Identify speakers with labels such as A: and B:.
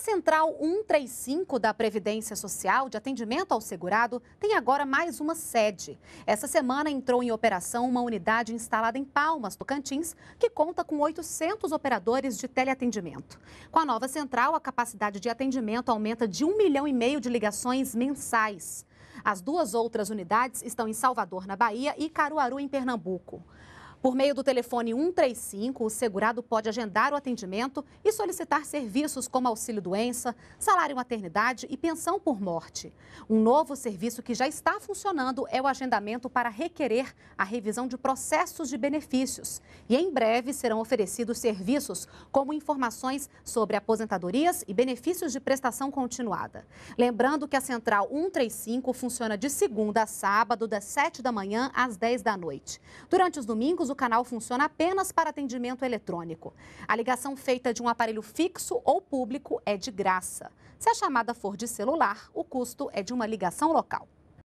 A: Central 135 da Previdência Social de Atendimento ao Segurado tem agora mais uma sede. Essa semana entrou em operação uma unidade instalada em Palmas, Tocantins, que conta com 800 operadores de teleatendimento. Com a nova central, a capacidade de atendimento aumenta de 1 milhão e meio de ligações mensais. As duas outras unidades estão em Salvador, na Bahia, e Caruaru, em Pernambuco. Por meio do telefone 135, o segurado pode agendar o atendimento e solicitar serviços como auxílio-doença, salário maternidade e pensão por morte. Um novo serviço que já está funcionando é o agendamento para requerer a revisão de processos de benefícios. E em breve serão oferecidos serviços como informações sobre aposentadorias e benefícios de prestação continuada. Lembrando que a Central 135 funciona de segunda a sábado, das 7 da manhã às 10 da noite. Durante os domingos, o canal funciona apenas para atendimento eletrônico. A ligação feita de um aparelho fixo ou público é de graça. Se a chamada for de celular, o custo é de uma ligação local.